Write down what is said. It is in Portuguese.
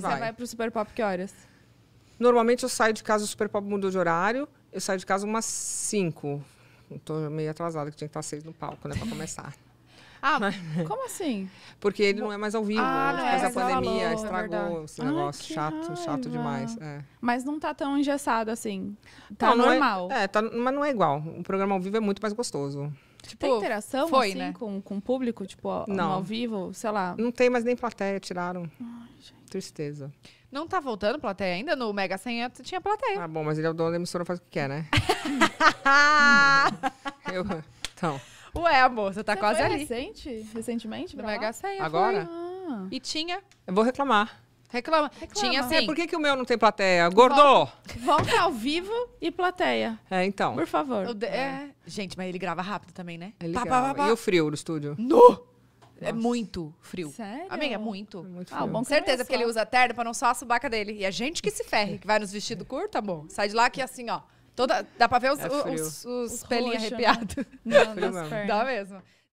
Vai. Você vai pro Super Pop que horas? Normalmente eu saio de casa, o Super Pop mudou de horário, eu saio de casa umas 5. Tô meio atrasada, que tinha que estar 6 no palco, né, pra começar. ah, mas... como assim? Porque ele não é mais ao vivo, ah, depois tipo, é, a pandemia falou, é estragou é esse negócio Ai, chato, raiva. chato demais. É. Mas não tá tão engessado assim, tá não, normal. Não é, é, tá, mas não é igual, o programa ao vivo é muito mais gostoso. Tipo, tem interação foi, assim, né? com, com o público, tipo, ao, não. ao vivo, sei lá. Não tem mais nem plateia, tiraram. Ai, Tristeza. Não tá voltando plateia ainda? No Mega Senha tinha plateia. Ah, bom, mas ele é o dono da emissora, faz o que quer, né? eu, então. Ué, amor, você tá você quase ali. recente? Recentemente? No Mega 100 Agora? Ah. E tinha... Eu vou reclamar. Reclama. Reclama. Tinha é sim É, por que, que o meu não tem plateia? Gordô! Volta. Volta ao vivo e plateia. É, então. Por favor. É. é. Gente, mas ele grava rápido também, né? Ele pá, grava. Pá, pá, e o frio no estúdio? No! É Nossa. É muito frio. Sério? Amiga, é muito. É muito ah, frio. Ah, bom Certeza, porque ele usa terno pra não só a subaca dele. E a gente que se ferre, que vai nos vestido curto, tá bom. Sai de lá que assim, ó. Toda, dá pra ver os, é os, os, os, os pelinhos né? arrepiados. Né? Não, não, não. Dá mesmo.